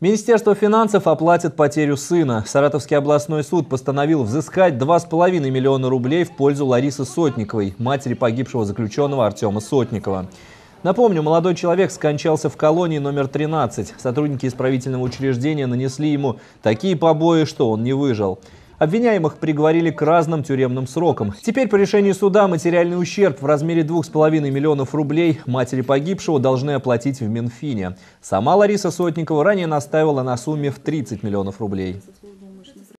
Министерство финансов оплатит потерю сына. Саратовский областной суд постановил взыскать 2,5 миллиона рублей в пользу Ларисы Сотниковой, матери погибшего заключенного Артема Сотникова. Напомню, молодой человек скончался в колонии номер 13. Сотрудники исправительного учреждения нанесли ему такие побои, что он не выжил. Обвиняемых приговорили к разным тюремным срокам. Теперь по решению суда материальный ущерб в размере 2,5 миллионов рублей матери погибшего должны оплатить в Минфине. Сама Лариса Сотникова ранее настаивала на сумме в 30 миллионов рублей.